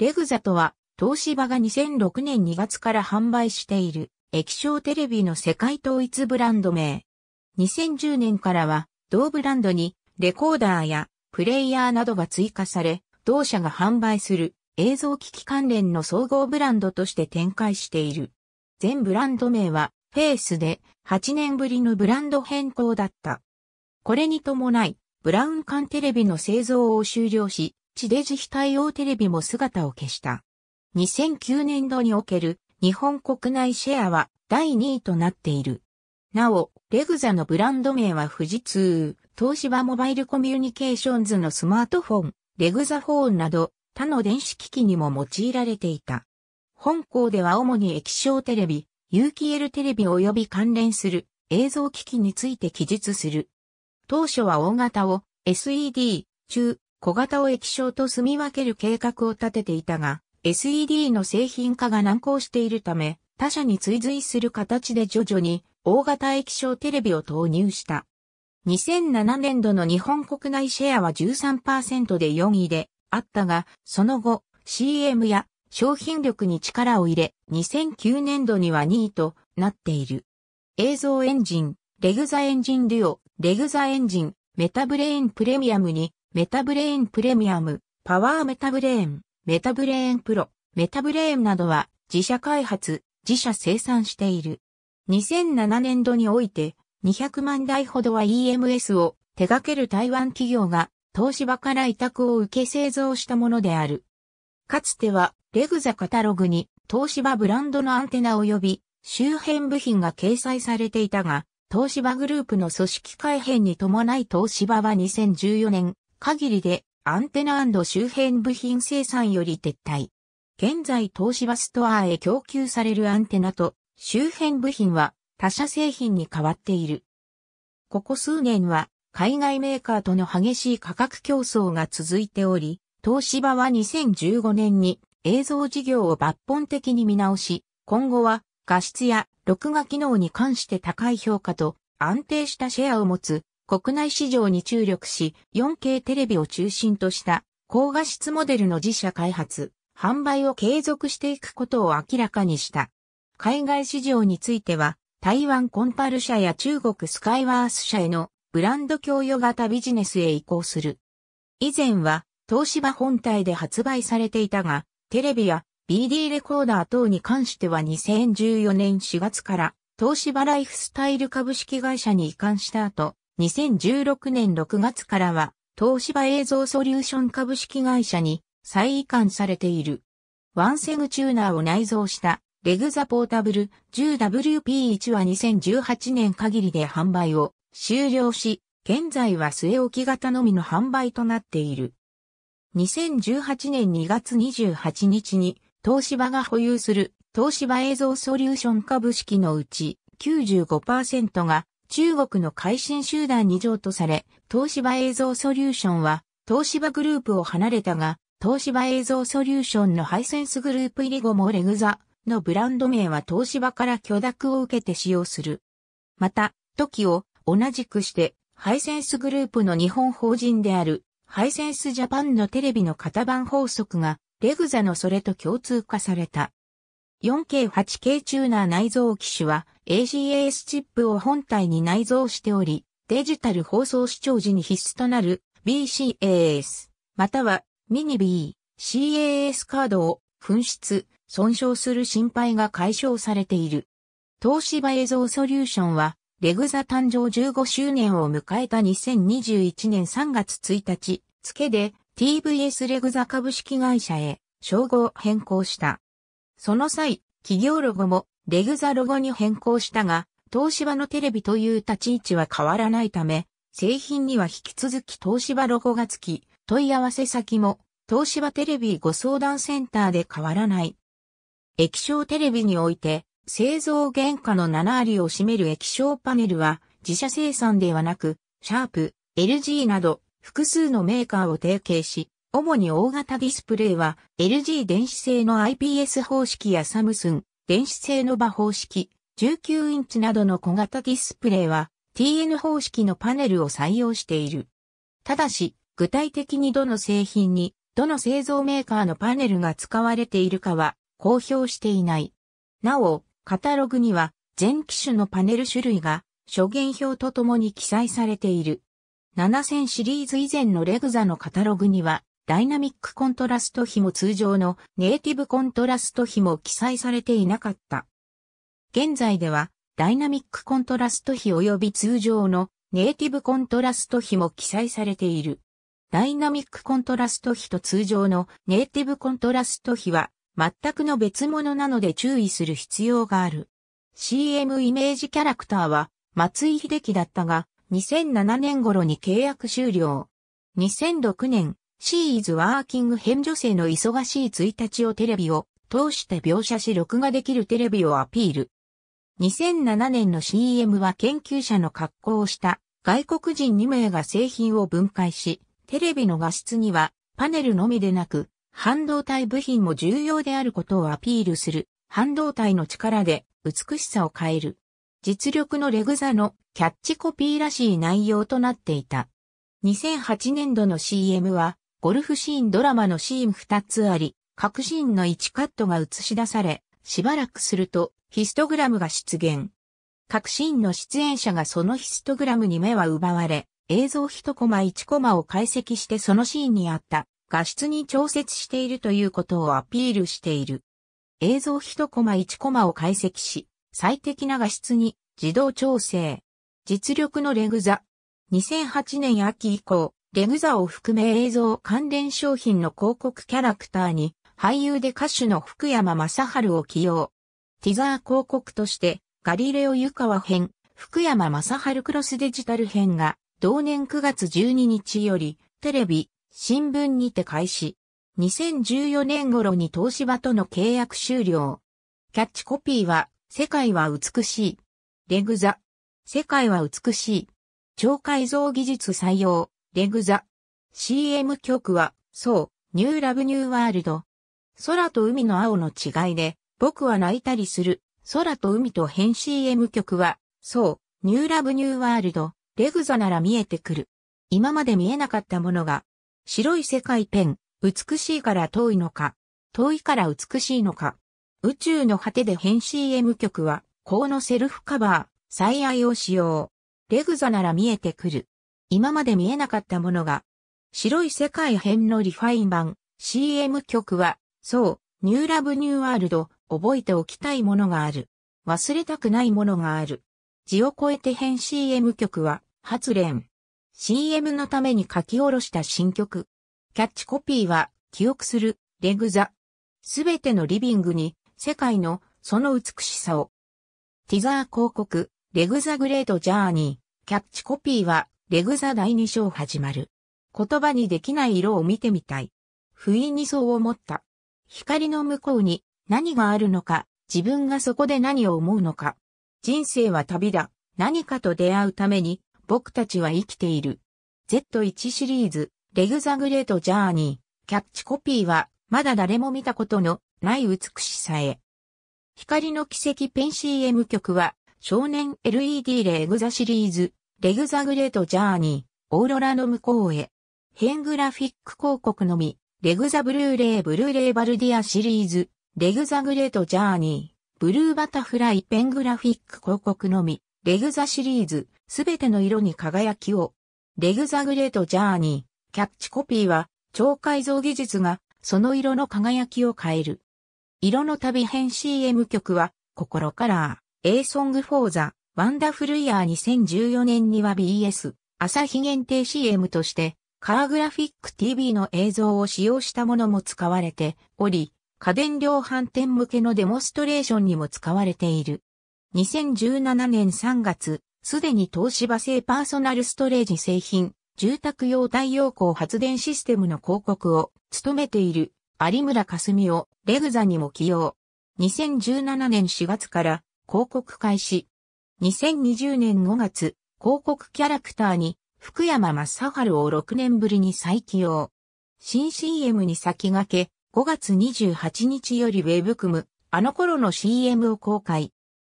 レグザとは、東芝が2006年2月から販売している液晶テレビの世界統一ブランド名。2010年からは、同ブランドにレコーダーやプレイヤーなどが追加され、同社が販売する映像機器関連の総合ブランドとして展開している。全ブランド名はフェイスで8年ぶりのブランド変更だった。これに伴い、ブラウン管テレビの製造を終了し、地デジ非対応テレビも姿を消した。2009年度における日本国内シェアは第2位となっている。なお、レグザのブランド名は富士通、東芝モバイルコミュニケーションズのスマートフォン、レグザフォンなど他の電子機器にも用いられていた。本校では主に液晶テレビ、有機 L テレビ及び関連する映像機器について記述する。当初は大型を SED、中、小型を液晶と住み分ける計画を立てていたが、SED の製品化が難航しているため、他社に追随する形で徐々に大型液晶テレビを投入した。2007年度の日本国内シェアは13%で4位であったが、その後 CM や商品力に力を入れ、2009年度には2位となっている。映像エンジン、レグザエンジンデュオ、レグザエンジン、メタブレインプレミアムにメタブレーンプレミアム、パワーメタブレーン、メタブレーンプロ、メタブレーンなどは自社開発、自社生産している。2007年度において200万台ほどは EMS を手掛ける台湾企業が東芝から委託を受け製造したものである。かつてはレグザカタログに東芝ブランドのアンテナ及び周辺部品が掲載されていたが、東芝グループの組織改変に伴い東芝は2014年限りでアンテナ周辺部品生産より撤退。現在東芝ストアへ供給されるアンテナと周辺部品は他社製品に変わっている。ここ数年は海外メーカーとの激しい価格競争が続いており、東芝は2015年に映像事業を抜本的に見直し、今後は画質や録画機能に関して高い評価と安定したシェアを持つ国内市場に注力し、4K テレビを中心とした高画質モデルの自社開発、販売を継続していくことを明らかにした。海外市場については、台湾コンパル社や中国スカイワース社へのブランド供与型ビジネスへ移行する。以前は、東芝本体で発売されていたが、テレビや BD レコーダー等に関しては2014年4月から東芝ライフスタイル株式会社に移管した後、2016年6月からは、東芝映像ソリューション株式会社に再移管されている。ワンセグチューナーを内蔵したレグザポータブル 10WP1 は2018年限りで販売を終了し、現在は据え置き型のみの販売となっている。2018年2月28日に東芝が保有する東芝映像ソリューション株式のうち95%が中国の改新集団に譲渡され、東芝映像ソリューションは、東芝グループを離れたが、東芝映像ソリューションのハイセンスグループ入り後もレグザのブランド名は東芝から許諾を受けて使用する。また、時を同じくして、ハイセンスグループの日本法人である、ハイセンスジャパンのテレビの型番法則が、レグザのそれと共通化された。4K8K チューナー内蔵機種は、AGAS チップを本体に内蔵しており、デジタル放送視聴時に必須となる BCAS、またはミニ B、CAS カードを紛失、損傷する心配が解消されている。東芝映像ソリューションは、レグザ誕生15周年を迎えた2021年3月1日付で TVS レグザ株式会社へ称号変更した。その際、企業ロゴもレグザロゴに変更したが、東芝のテレビという立ち位置は変わらないため、製品には引き続き東芝ロゴが付き、問い合わせ先も東芝テレビご相談センターで変わらない。液晶テレビにおいて、製造原価の7割を占める液晶パネルは自社生産ではなく、シャープ、LG など複数のメーカーを提携し、主に大型ディスプレイは LG 電子製の IPS 方式やサムスン、電子製の場方式、19インチなどの小型ディスプレイは TN 方式のパネルを採用している。ただし、具体的にどの製品に、どの製造メーカーのパネルが使われているかは公表していない。なお、カタログには全機種のパネル種類が諸元表とともに記載されている。7000シリーズ以前のレグザのカタログにはダイナミックコントラスト比も通常のネイティブコントラスト比も記載されていなかった。現在では、ダイナミックコントラスト比及び通常のネイティブコントラスト比も記載されている。ダイナミックコントラスト比と通常のネイティブコントラスト比は全くの別物なので注意する必要がある。CM イメージキャラクターは松井秀樹だったが2007年頃に契約終了。2006年シーズワーキング編女性の忙しい1日をテレビを通して描写し録画できるテレビをアピール。2007年の CM は研究者の格好をした外国人2名が製品を分解し、テレビの画質にはパネルのみでなく、半導体部品も重要であることをアピールする、半導体の力で美しさを変える。実力のレグザのキャッチコピーらしい内容となっていた。2008年度の CM はゴルフシーンドラマのシーン2つあり、各シーンの1カットが映し出され、しばらくするとヒストグラムが出現。各シーンの出演者がそのヒストグラムに目は奪われ、映像一コマ一コマを解析してそのシーンにあった画質に調節しているということをアピールしている。映像一コマ一コマを解析し、最適な画質に自動調整。実力のレグザ。2008年秋以降、レグザを含め映像関連商品の広告キャラクターに俳優で歌手の福山雅治を起用。ティザー広告としてガリレオ湯川編、福山雅治クロスデジタル編が同年9月12日よりテレビ、新聞にて開始。2014年頃に東芝との契約終了。キャッチコピーは、世界は美しい。レグザ。世界は美しい。超改造技術採用。レグザ。CM 曲は、そう、ニューラブニューワールド。空と海の青の違いで、僕は泣いたりする、空と海と変 CM 曲は、そう、ニューラブニューワールド、レグザなら見えてくる。今まで見えなかったものが、白い世界ペン、美しいから遠いのか、遠いから美しいのか。宇宙の果てで変 CM 曲は、このセルフカバー、最愛を使用。レグザなら見えてくる。今まで見えなかったものが、白い世界編のリファイン版 CM 曲は、そう、ニューラブニューワールド、覚えておきたいものがある。忘れたくないものがある。字を超えて編 CM 曲は、発連。CM のために書き下ろした新曲。キャッチコピーは、記憶する、レグザ。すべてのリビングに、世界の、その美しさを。ティザー広告、レグザグレートジャーニー。キャッチコピーは、レグザ第2章始まる。言葉にできない色を見てみたい。不意にそう思った。光の向こうに何があるのか、自分がそこで何を思うのか。人生は旅だ。何かと出会うために僕たちは生きている。Z1 シリーズ、レグザグレートジャーニー。キャッチコピーは、まだ誰も見たことのない美しさへ。光の奇跡ペン CM 曲は、少年 LED レグザシリーズ、レグザグレートジャーニー、オーロラの向こうへ。変グラフィック広告のみ、レグザブルーレイブルーレイバルディアシリーズ、レグザグレートジャーニー、ブルーバタフライペングラフィック広告のみ、レグザシリーズ、すべての色に輝きを。レグザグレートジャーニー、キャッチコピーは、超改造技術が、その色の輝きを変える。色の旅編 CM 曲は、心から、A Song for the ワンダフルイヤー2014年には BS、朝日限定 CM として、カーグラフィック TV の映像を使用したものも使われており、家電量販店向けのデモンストレーションにも使われている。2017年3月、すでに東芝製パーソナルストレージ製品、住宅用太陽光発電システムの広告を務めている有村架純をレグザにも起用。2017年4月から広告開始、2020年5月、広告キャラクターに福山雅治を6年ぶりに再起用。新 CM に先駆け、5月28日よりウェブ組む、あの頃の CM を公開。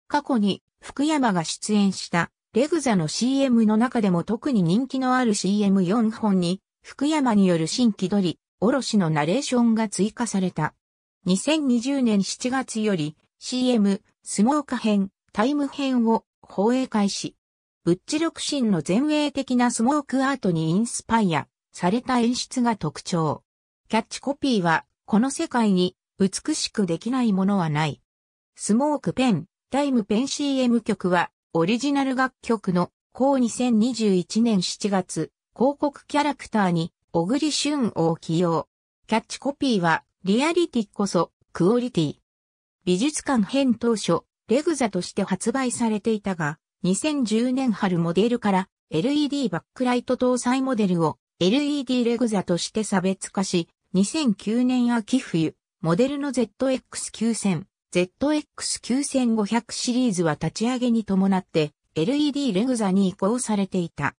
過去に福山が出演したレグザの CM の中でも特に人気のある CM4 本に、福山による新気取り、おろしのナレーションが追加された。2020年7月より CM、スモーカ編、タイム編を放映開始。ブッチ力心の前衛的なスモークアートにインスパイアされた演出が特徴。キャッチコピーは、この世界に美しくできないものはない。スモークペン、タイムペン CM 曲は、オリジナル楽曲の、後2021年7月、広告キャラクターに、小栗旬を起用。キャッチコピーは、リアリティこそ、クオリティ。美術館編当初、レグザとして発売されていたが、2010年春モデルから LED バックライト搭載モデルを LED レグザとして差別化し、2009年秋冬、モデルの ZX9000、ZX9500 シリーズは立ち上げに伴って LED レグザに移行されていた。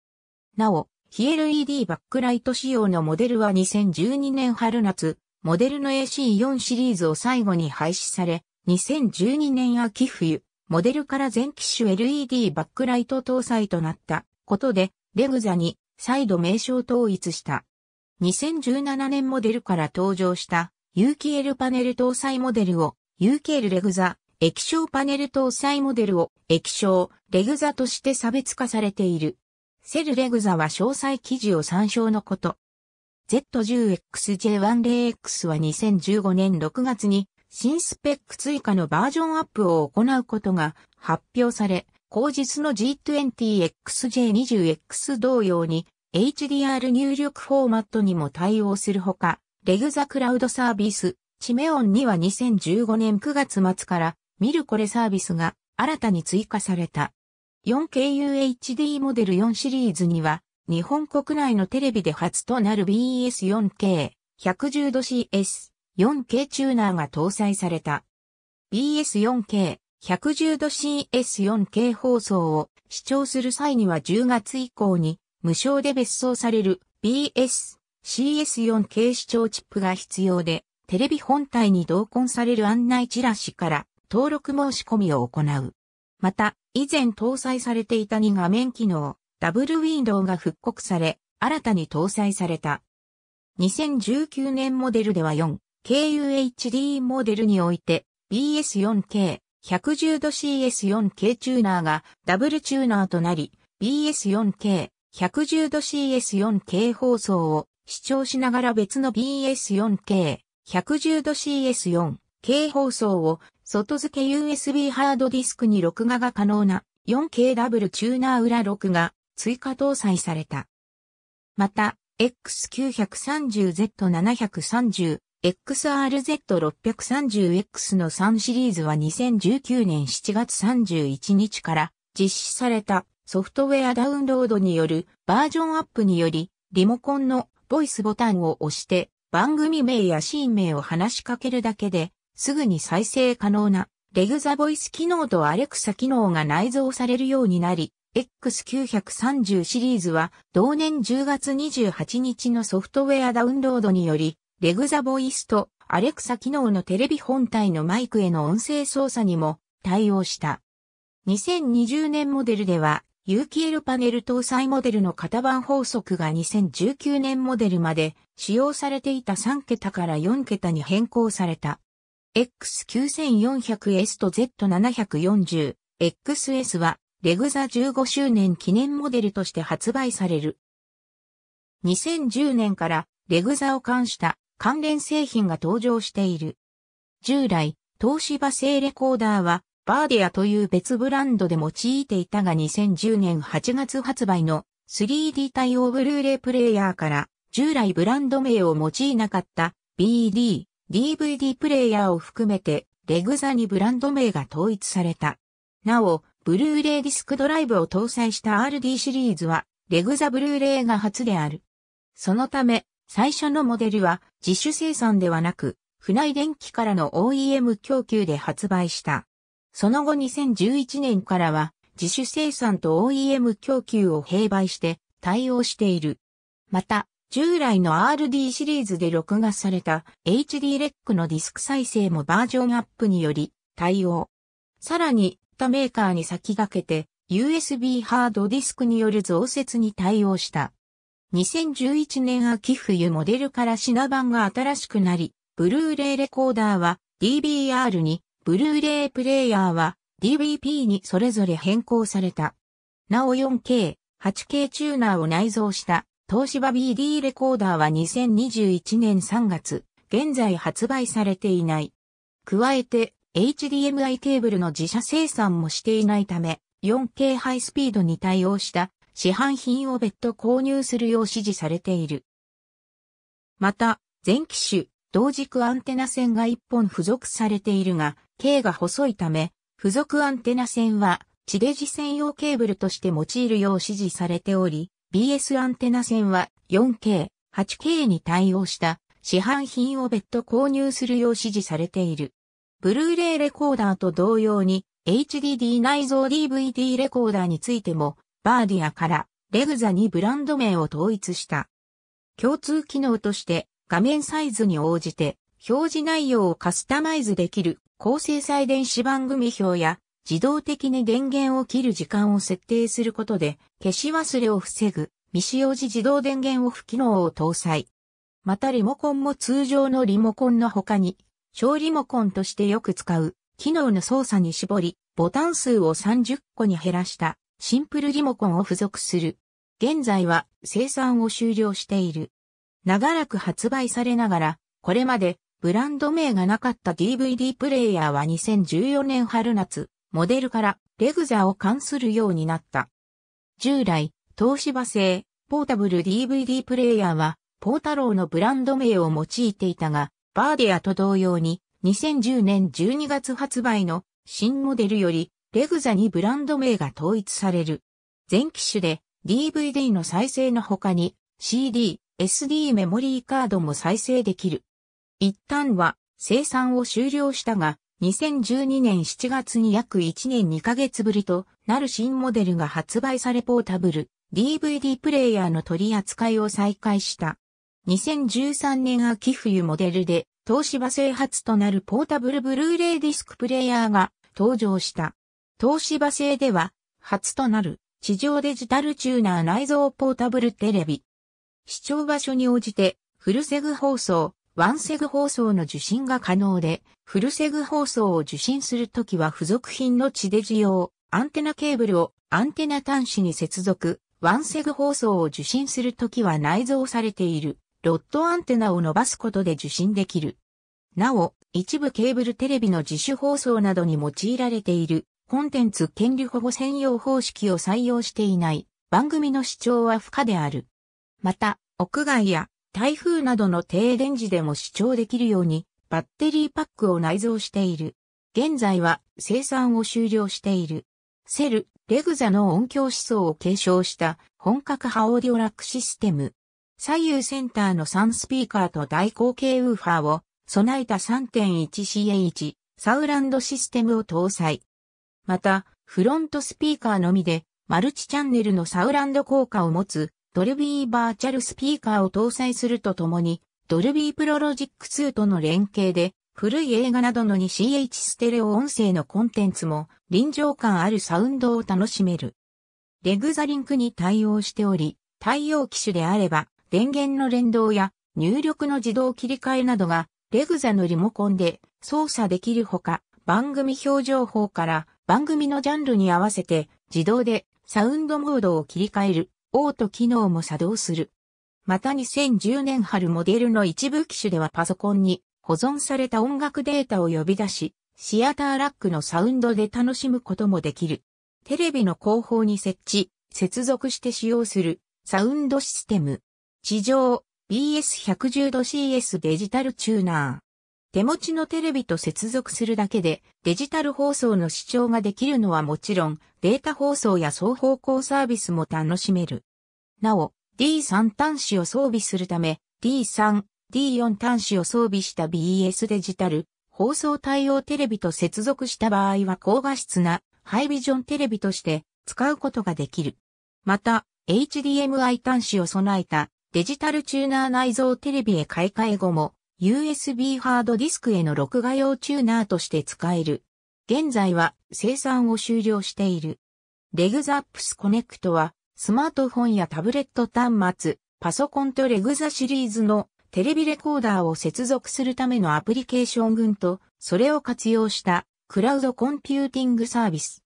なお、非 LED バックライト仕様のモデルは2012年春夏、モデルの AC4 シリーズを最後に廃止され、2012年秋冬、モデルから全機種 LED バックライト搭載となったことで、レグザに再度名称統一した。2017年モデルから登場した u k L パネル搭載モデルを u k L レグザ、液晶パネル搭載モデルを液晶、レグザとして差別化されている。セルレグザは詳細記事を参照のこと。Z10XJ10X は2015年6月に新スペック追加のバージョンアップを行うことが発表され、後日の G20XJ20X 同様に HDR 入力フォーマットにも対応するほか、レグザクラウドサービス、チメオンには2015年9月末からミルコレサービスが新たに追加された。4KUHD モデル4シリーズには、日本国内のテレビで初となる BS4K、110°CS、4K チューナーが搭載された。BS4K、110度 CS4K 放送を視聴する際には10月以降に無償で別送される BS、CS4K 視聴チップが必要で、テレビ本体に同梱される案内チラシから登録申し込みを行う。また、以前搭載されていた2画面機能、ダブルウィンドウが復刻され、新たに搭載された。2019年モデルでは4、KUHD モデルにおいて BS4K、110度 CS4K チューナーがダブルチューナーとなり、BS4K、110度 CS4K 放送を視聴しながら別の BS4K、110度 CS4K 放送を外付け USB ハードディスクに録画が可能な 4K ダブルチューナー裏録画追加搭載された。また、X930Z730 XRZ630X の3シリーズは2019年7月31日から実施されたソフトウェアダウンロードによるバージョンアップによりリモコンのボイスボタンを押して番組名やシーン名を話しかけるだけですぐに再生可能なレグザボイス機能とアレクサ機能が内蔵されるようになり X930 シリーズは同年10月28日のソフトウェアダウンロードによりレグザボイスとアレクサ機能のテレビ本体のマイクへの音声操作にも対応した。2020年モデルでは、有機 L パネル搭載モデルの型番法則が2019年モデルまで使用されていた3桁から4桁に変更された。X9400S と Z740、XS はレグザ15周年記念モデルとして発売される。2010年からレグザを冠した関連製品が登場している。従来、東芝製レコーダーは、バーディアという別ブランドで用いていたが2010年8月発売の 3D 対応ブルーレイプレイヤーから従来ブランド名を用いなかった BD、DVD プレイヤーを含めてレグザにブランド名が統一された。なお、ブルーレイディスクドライブを搭載した RD シリーズはレグザブルーレイが初である。そのため、最初のモデルは自主生産ではなく、船井電機からの OEM 供給で発売した。その後2011年からは自主生産と OEM 供給を併売して対応している。また、従来の RD シリーズで録画された HD レックのディスク再生もバージョンアップにより対応。さらに、他メーカーに先駆けて USB ハードディスクによる増設に対応した。2011年秋冬モデルから品番が新しくなり、ブルーレイレコーダーは DBR に、ブルーレイプレイヤーは DVP にそれぞれ変更された。なお 4K、8K チューナーを内蔵した東芝 BD レコーダーは2021年3月、現在発売されていない。加えて HDMI ケーブルの自社生産もしていないため、4K ハイスピードに対応した市販品を別途購入するよう指示されている。また、全機種、同軸アンテナ線が1本付属されているが、径が細いため、付属アンテナ線は、地デジ専用ケーブルとして用いるよう指示されており、BS アンテナ線は 4K、8K に対応した市販品を別途購入するよう指示されている。ブルーレイレコーダーと同様に HDD 内蔵 DVD レコーダーについてもバーディアからレグザにブランド名を統一した。共通機能として画面サイズに応じて表示内容をカスタマイズできる高精細電子番組表や自動的に電源を切る時間を設定することで消し忘れを防ぐ未使用時自動電源オフ機能を搭載。またリモコンも通常のリモコンの他に小リモコンとしてよく使う機能の操作に絞りボタン数を30個に減らしたシンプルリモコンを付属する。現在は生産を終了している。長らく発売されながら、これまでブランド名がなかった DVD プレイヤーは2014年春夏、モデルからレグザを関するようになった。従来、東芝製、ポータブル DVD プレイヤーは、ポータローのブランド名を用いていたが、バーディアと同様に、2010年12月発売の新モデルよりレグザにブランド名が統一される。全機種で DVD の再生の他に CD、SD メモリーカードも再生できる。一旦は生産を終了したが、2012年7月に約1年2ヶ月ぶりとなる新モデルが発売されポータブル DVD プレイヤーの取り扱いを再開した。2013年秋冬モデルで東芝製発となるポータブルブルーレイディスクプレイヤーが登場した。東芝製では、初となる、地上デジタルチューナー内蔵ポータブルテレビ。視聴場所に応じて、フルセグ放送、ワンセグ放送の受信が可能で、フルセグ放送を受信するときは付属品の地デジ用、アンテナケーブルをアンテナ端子に接続、ワンセグ放送を受信するときは内蔵されている、ロッドアンテナを伸ばすことで受信できる。なお、一部ケーブルテレビの自主放送などに用いられているコンテンツ権利保護専用方式を採用していない番組の視聴は不可である。また、屋外や台風などの停電時でも視聴できるようにバッテリーパックを内蔵している。現在は生産を終了している。セル、レグザの音響思想を継承した本格派オーディオラックシステム。左右センターの3スピーカーと大口径ウーファーを備えた 3.1CH サウランドシステムを搭載。また、フロントスピーカーのみで、マルチチャンネルのサウランド効果を持つ、ドルビーバーチャルスピーカーを搭載するとともに、ドルビープロロジック2との連携で、古い映画などのに CH ステレオ音声のコンテンツも臨場感あるサウンドを楽しめる。レグザリンクに対応しており、対応機種であれば、電源の連動や入力の自動切り替えなどが、レグザのリモコンで操作できるほか、番組表情報から番組のジャンルに合わせて自動でサウンドモードを切り替えるオート機能も作動する。また2010年春モデルの一部機種ではパソコンに保存された音楽データを呼び出し、シアターラックのサウンドで楽しむこともできる。テレビの後方に設置、接続して使用するサウンドシステム。地上 BS110°CS デジタルチューナー。手持ちのテレビと接続するだけでデジタル放送の視聴ができるのはもちろんデータ放送や双方向サービスも楽しめる。なお D3 端子を装備するため D3、D4 端子を装備した BES デジタル放送対応テレビと接続した場合は高画質なハイビジョンテレビとして使うことができる。また、HDMI 端子を備えたデジタルチューナー内蔵テレビへ買い替え後も USB ハードディスクへの録画用チューナーとして使える。現在は生産を終了している。レグザップスコネクトはスマートフォンやタブレット端末、パソコンとレグザシリーズのテレビレコーダーを接続するためのアプリケーション群と、それを活用したクラウドコンピューティングサービス。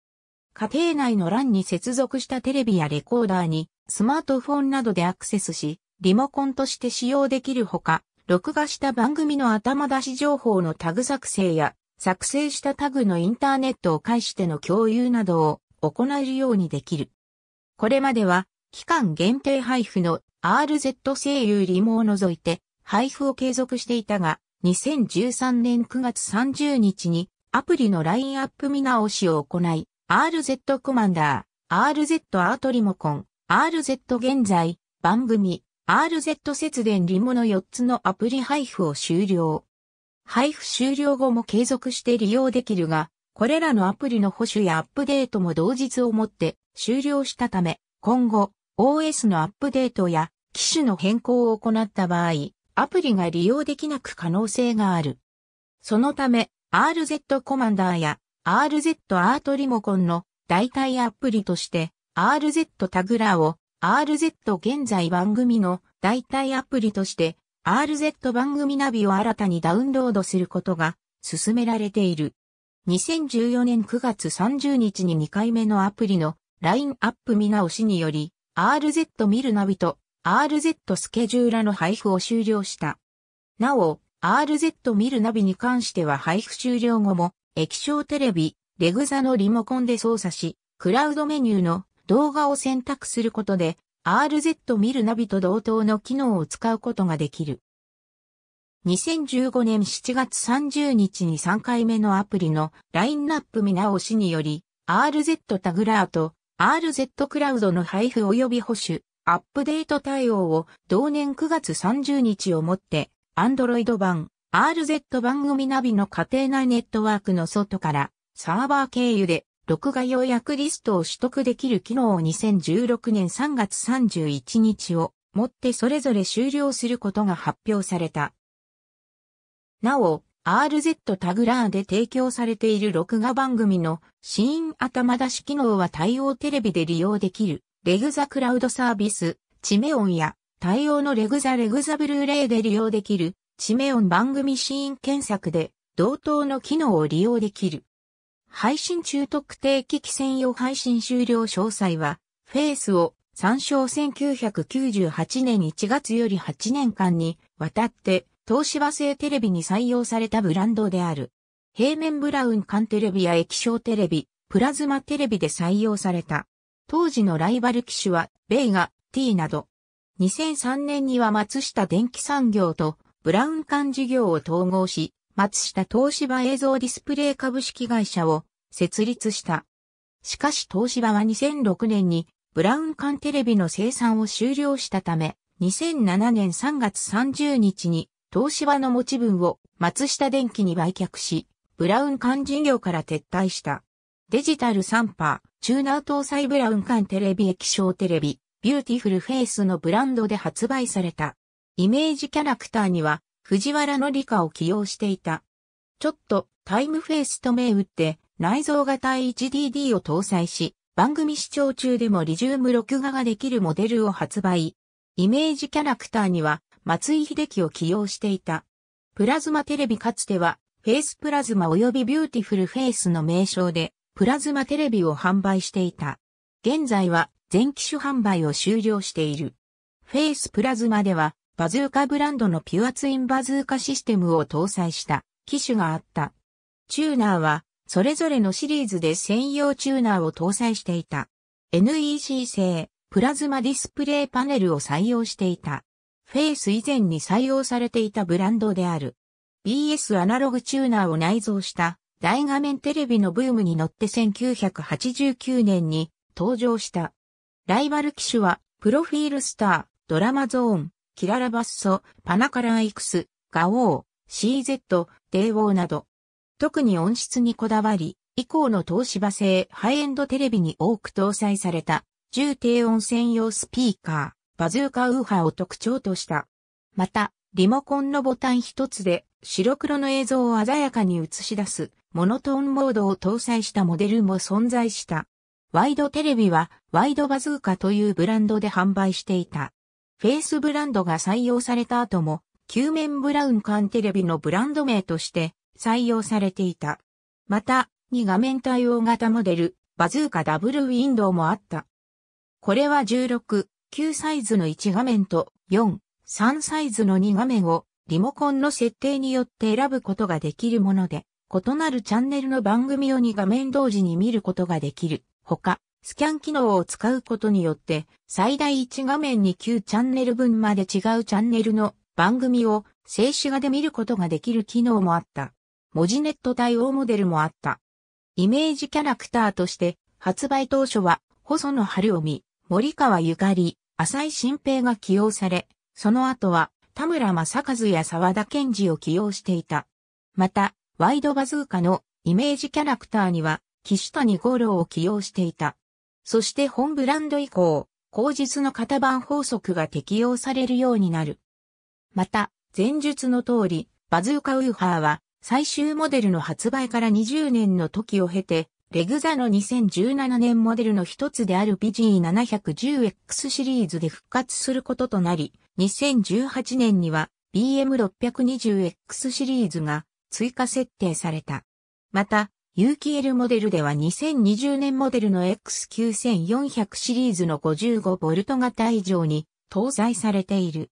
家庭内の LAN に接続したテレビやレコーダーにスマートフォンなどでアクセスし、リモコンとして使用できるほか、録画した番組の頭出し情報のタグ作成や、作成したタグのインターネットを介しての共有などを行えるようにできる。これまでは、期間限定配布の RZ 声優リモを除いて、配布を継続していたが、2013年9月30日にアプリのラインアップ見直しを行い、RZ コマンダー、RZ アートリモコン、RZ 現在、番組、RZ 節電リモの4つのアプリ配布を終了。配布終了後も継続して利用できるが、これらのアプリの保守やアップデートも同日をもって終了したため、今後、OS のアップデートや機種の変更を行った場合、アプリが利用できなく可能性がある。そのため、RZ コマンダーや RZ アートリモコンの代替アプリとして RZ タグラーを RZ 現在番組の代替アプリとして RZ 番組ナビを新たにダウンロードすることが進められている。2014年9月30日に2回目のアプリのラインアップ見直しにより RZ 見るナビと RZ スケジューラの配布を終了した。なお、RZ 見るナビに関しては配布終了後も液晶テレビ、レグザのリモコンで操作し、クラウドメニューの動画を選択することで RZ ミルナビと同等の機能を使うことができる。2015年7月30日に3回目のアプリのラインナップ見直しにより、RZ タグラーと RZ クラウドの配布及び保守、アップデート対応を同年9月30日をもって、Android 版、RZ 番組ナビの家庭内ネットワークの外からサーバー経由で録画予約リストを取得できる機能を2016年3月31日をもってそれぞれ終了することが発表された。なお、RZ タグラーで提供されている録画番組のシーン頭出し機能は対応テレビで利用できるレグザクラウドサービス、チメオンや対応のレグザレグザブルーレイで利用できるチメオン番組シーン検索で同等の機能を利用できる。配信中特定機器専用配信終了詳細は、フェースを参照1998年1月より8年間にわたって東芝製テレビに採用されたブランドである。平面ブラウン管テレビや液晶テレビ、プラズマテレビで採用された。当時のライバル機種は、ベイガ、T など。2003年には松下電機産業とブラウン管事業を統合し、松下東芝映像ディスプレイ株式会社を設立した。しかし東芝は2006年にブラウン管テレビの生産を終了したため、2007年3月30日に東芝の持ち分を松下電機に売却し、ブラウン管事業から撤退した。デジタルサンパー、チューナー搭載ブラウン管テレビ液晶テレビ、ビューティフルフェイスのブランドで発売された。イメージキャラクターには藤原紀香を起用していた。ちょっとタイムフェイスと銘打って内蔵型 HDD を搭載し、番組視聴中でもリジウム録画ができるモデルを発売。イメージキャラクターには松井秀喜を起用していた。プラズマテレビかつてはフェイスプラズマ及びビューティフルフェイスの名称でプラズマテレビを販売していた。現在は全機種販売を終了している。フェイスプラズマではバズーカブランドのピュアツインバズーカシステムを搭載した機種があった。チューナーは、それぞれのシリーズで専用チューナーを搭載していた。NEC 製、プラズマディスプレイパネルを採用していた。フェイス以前に採用されていたブランドである。BS アナログチューナーを内蔵した大画面テレビのブームに乗って1989年に登場した。ライバル機種は、プロフィールスター、ドラマゾーン、キララバッソ、パナカラーイクス、ガオー、CZ、デオーなど、特に音質にこだわり、以降の東芝製ハイエンドテレビに多く搭載された、重低音専用スピーカー、バズーカウーハーを特徴とした。また、リモコンのボタン一つで白黒の映像を鮮やかに映し出すモノトーンモードを搭載したモデルも存在した。ワイドテレビはワイドバズーカというブランドで販売していた。フェイスブランドが採用された後も、球面ブラウン管テレビのブランド名として採用されていた。また、2画面対応型モデル、バズーカダブルウィンドウもあった。これは16、9サイズの1画面と4、3サイズの2画面をリモコンの設定によって選ぶことができるもので、異なるチャンネルの番組を2画面同時に見ることができる。ほか、スキャン機能を使うことによって、最大1画面に9チャンネル分まで違うチャンネルの番組を静止画で見ることができる機能もあった。文字ネット対応モデルもあった。イメージキャラクターとして、発売当初は、細野晴臣、森川ゆかり、浅井新平が起用され、その後は、田村正和や沢田健二を起用していた。また、ワイドバズーカのイメージキャラクターには、岸谷五郎を起用していた。そして本ブランド以降、口日の型番法則が適用されるようになる。また、前述の通り、バズーカウーハーは、最終モデルの発売から20年の時を経て、レグザの2017年モデルの一つである BG710X シリーズで復活することとなり、2018年には BM620X シリーズが追加設定された。また、有機 L モデルでは2020年モデルの X9400 シリーズの 55V 型以上に搭載されている。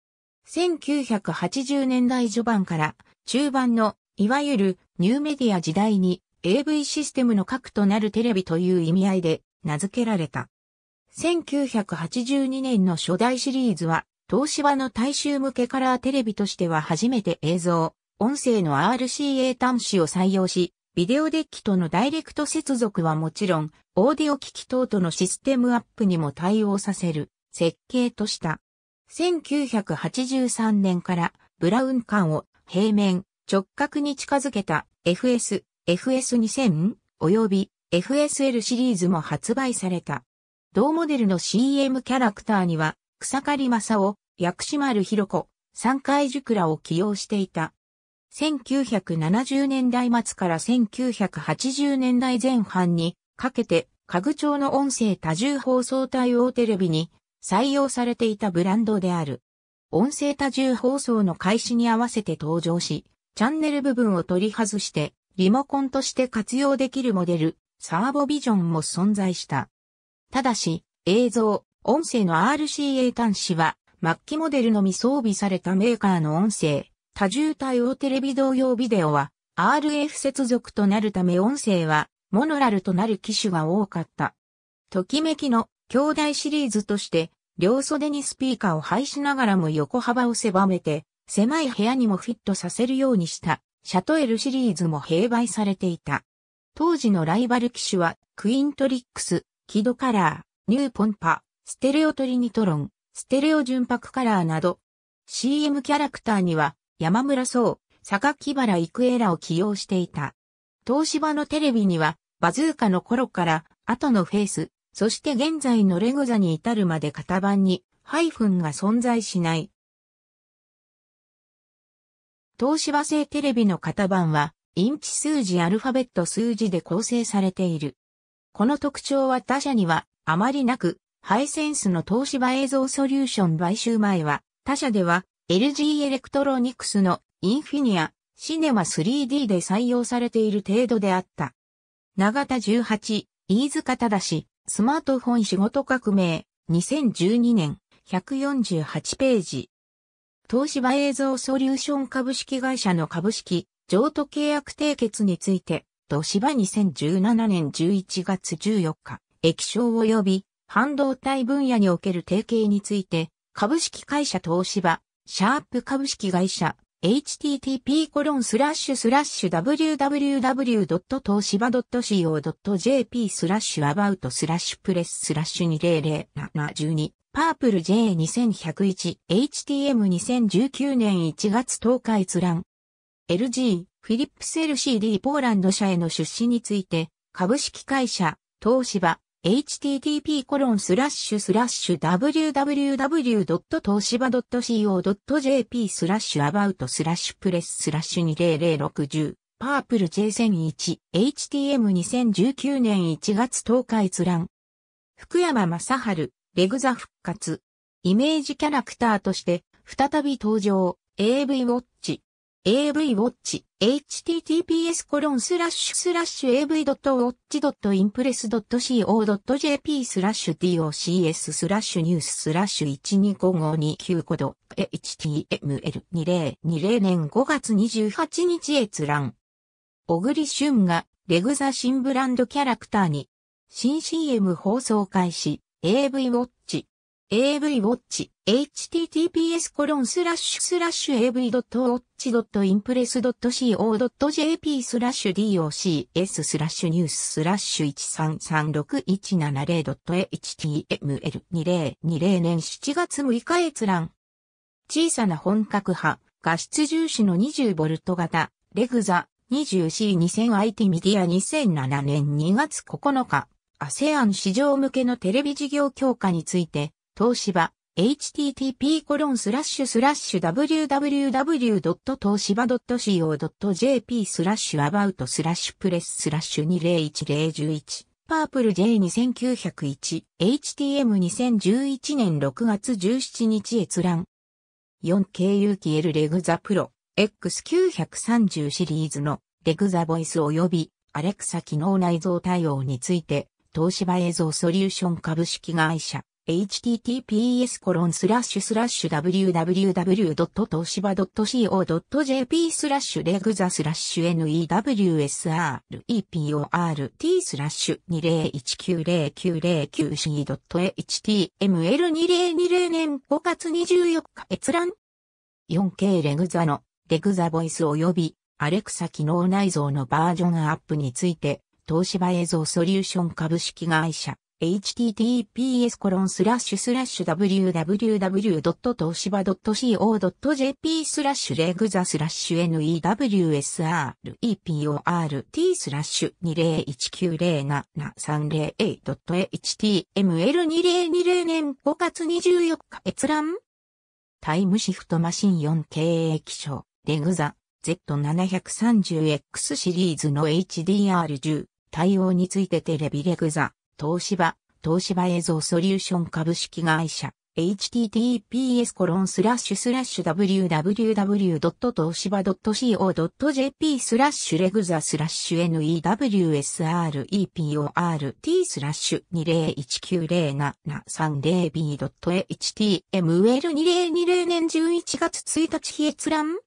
1980年代序盤から中盤のいわゆるニューメディア時代に AV システムの核となるテレビという意味合いで名付けられた。1982年の初代シリーズは東芝の大衆向けカラーテレビとしては初めて映像、音声の RCA 端子を採用し、ビデオデッキとのダイレクト接続はもちろん、オーディオ機器等とのシステムアップにも対応させる設計とした。1983年からブラウン管を平面直角に近づけた FS、FS2000 及び FSL シリーズも発売された。同モデルの CM キャラクターには草刈正夫、薬師丸ひろ子、三階塾らを起用していた。1970年代末から1980年代前半にかけて、家具調の音声多重放送対応テレビに採用されていたブランドである。音声多重放送の開始に合わせて登場し、チャンネル部分を取り外して、リモコンとして活用できるモデル、サーボビジョンも存在した。ただし、映像、音声の RCA 端子は、末期モデルのみ装備されたメーカーの音声、多重対応テレビ同様ビデオは RF 接続となるため音声はモノラルとなる機種が多かった。ときめきの兄弟シリーズとして両袖にスピーカーを配しながらも横幅を狭めて狭い部屋にもフィットさせるようにしたシャトエルシリーズも併売されていた。当時のライバル機種はクイントリックス、キドカラー、ニューポンパ、ステレオトリニトロン、ステレオ純白カラーなど CM キャラクターには山村総、榊原郁恵らを起用していた。東芝のテレビには、バズーカの頃から、後のフェイス、そして現在のレグザに至るまで型番に、ハイフンが存在しない。東芝製テレビの型番は、インチ数字アルファベット数字で構成されている。この特徴は他社にはあまりなく、ハイセンスの東芝映像ソリューション買収前は、他社では LG エレクトロニクスのインフィニア、シネマ 3D で採用されている程度であった。長田18、飯塚正、スマートフォン仕事革命、2012年、148ページ。東芝映像ソリューション株式会社の株式、譲渡契約締結について、東芝2017年11月14日、液晶及び半導体分野における提携について、株式会社東芝、シャープ株式会社、http コロンスラッシュスラッシュ www. toshiba。.co.jp スラッシュアバウトスラッシュプレススラッシュ200712パープル J2101 HTM2019 年1月10日閲覧 LG フィリップス LCD ポーランド社への出資について株式会社東芝 http://www.toshiba.co.jp スラッシュ about スラッシュプレススラッシュ200610パープル J1001 HTM2019 年1月10日閲覧福山雅治レグザ復活イメージキャラクターとして再び登場 AV ウォッチ AV ウォッチ https コロンスラッシュスラッシュ av.watch.impress.co.jp スラッシュ docs スラッシュニューススラッシュ125529コド html2020 年5月28日閲覧。小栗旬がレグザ新ブランドキャラクターに新 CM 放送開始 AV ウォッチ avwatch, https コロンスラッシュスラッシュ av.watch.impress.co.jp スラッシュ docs スラッシュニューススラッシュ 133617.html2020 年7月6日閲覧。小さな本格派、画質重視の 20V 型、レグザ 20C2000IT メディア2007年2月9日。アセアン市場向けのテレビ事業強化について、東芝、http://www.toshiba.co.jp スラッシュアバウトスラッシュプレススラッシュ201011パープル J2901 HTM2011 年6月17日閲覧 4K 有機 L レグザプロ X930 シリーズのレグザボイス及びアレクサ機能内蔵対応について東芝映像ソリューション株式会社 https コロンスラッシュスラッシュ www.toshiba.co.jp スラッシュレグザスラッシュ newsreport スラッシュ20190909 c.html2020 年5月24日閲覧 4K レグザのレグザボイス及びアレクサ機能内蔵のバージョンアップについて東芝映像ソリューション株式会社 https コロンスラッシュスラッシュ www.toshiba.co.jp スラッシュレグザスラッシュ newsreport スラッシュ20190730 8.html2020 年5月24日閲覧タイムシフトマシン 4K 液晶レグザ Z730X シリーズの HDR10 対応についてテレビレグザ東芝、東芝映像ソリューション株式会社、https コロンスラッシュスラッシュ www.toshiba.co.jp スラッシュレグザスラッシュ newsreporT スラッシュ 20190730b.html2020 年11月1日日閲覧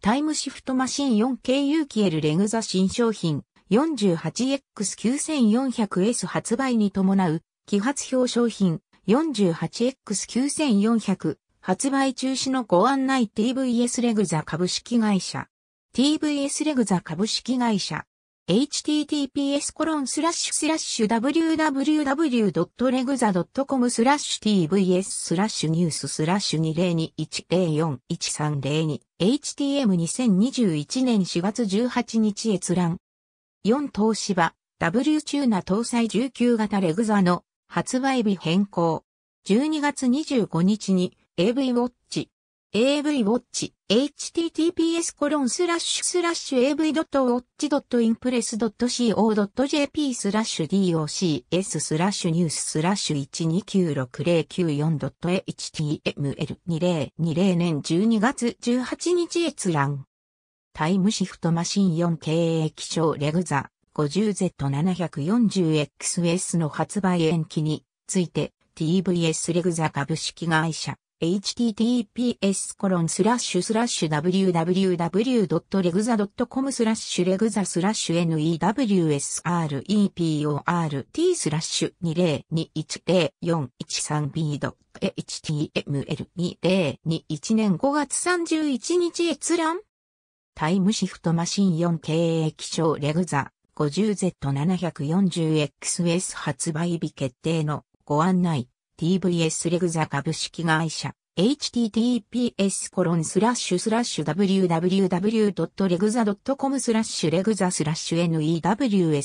タイムシフトマシン 4K 有機 L レグザ新商品 48X9400S 発売に伴う、揮発表商品 48X9400 発売中止のご案内 TVS レグザ株式会社。TVS レグザ株式会社。https コロンスラッシュスラッシュ www.regza.com スラッシュ tvs スラッシュニューススラッシュ2021041302 htm2021 年4月18日閲覧4東芝、W チューナ搭載19型レグザの発売日変更。12月25日に AV ウォッチ。AV ウォッチ、https コロンスラッシュスラッシュ av.watch.impress.co.jp スラッシュ docs スラッシュニューススラッシュ 1296094.html2020 年12月18日閲覧。タイムシフトマシン 4K 液晶レグザ 50Z740XS の発売延期について TVS レグザ株式会社 https コロンスラッシュスラッシュ w w w r e g z a c o m スラッシュレグザスラッシュ newsreport スラッシュ 20210413b.html2021 年5月31日閲覧タイムシフトマシン 4K 液晶レグザ 50Z740XS 発売日決定のご案内 TVS レグザ株式会社 https コロンスラッシュスラッシュ www.regza.com スラッシュレグザスラッシュ newsreport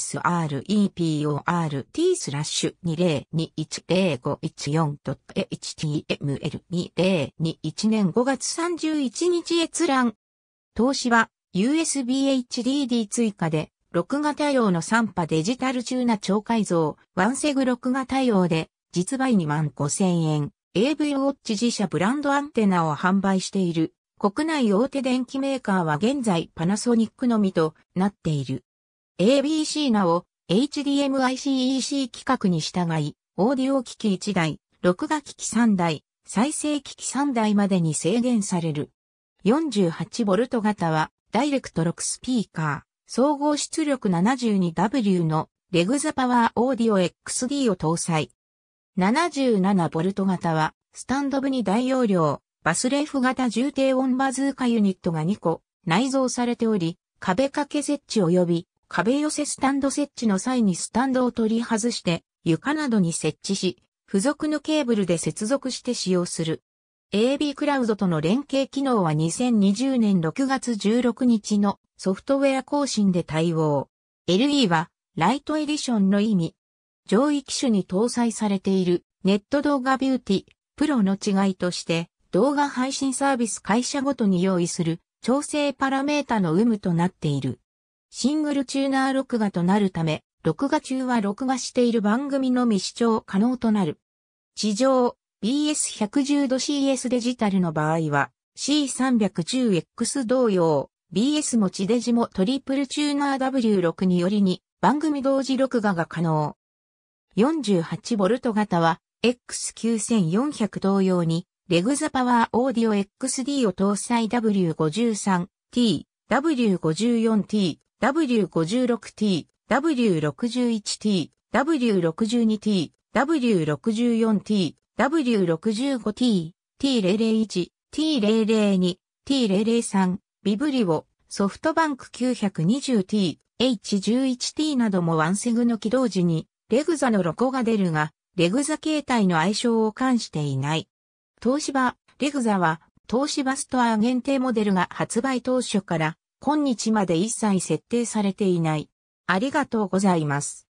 スラッシュ 202105114.html2021 年5月31日閲覧東芝、USB HDD 追加で、録画対応の3波デジタル中な超改造、ワンセグ録画対応で、実売2万5千円。AV ウォッチ自社ブランドアンテナを販売している。国内大手電機メーカーは現在パナソニックのみとなっている。ABC なお、HDMICEC 規格に従い、オーディオ機器1台、録画機器3台、再生機器3台までに制限される。48V 型は、ダイレクト6スピーカー、総合出力 72W のレグザパワーオーディオ XD を搭載。77V 型は、スタンド部に大容量、バスレーフ型重低音バズーカユニットが2個内蔵されており、壁掛け設置及び壁寄せスタンド設置の際にスタンドを取り外して床などに設置し、付属のケーブルで接続して使用する。AB クラウドとの連携機能は2020年6月16日のソフトウェア更新で対応。LE はライトエディションの意味。上位機種に搭載されているネット動画ビューティ、ープロの違いとして動画配信サービス会社ごとに用意する調整パラメータの有無となっている。シングルチューナー録画となるため、録画中は録画している番組のみ視聴可能となる。地上、BS110 度 CS デジタルの場合は C310X 同様 BS 持ちデジもトリプルチューナー W6 によりに番組同時録画が可能。48V 型は X9400 同様にレグザパワーオーディオ XD を搭載 W53T、W54T、W56T、W61T、W62T、W64T、W65T、T001、T002、T003、ビブリオ、ソフトバンク 920T、H11T などもワンセグの起動時に、レグザのロゴが出るが、レグザ形態の愛称を冠していない。東芝、レグザは、東芝ストア限定モデルが発売当初から、今日まで一切設定されていない。ありがとうございます。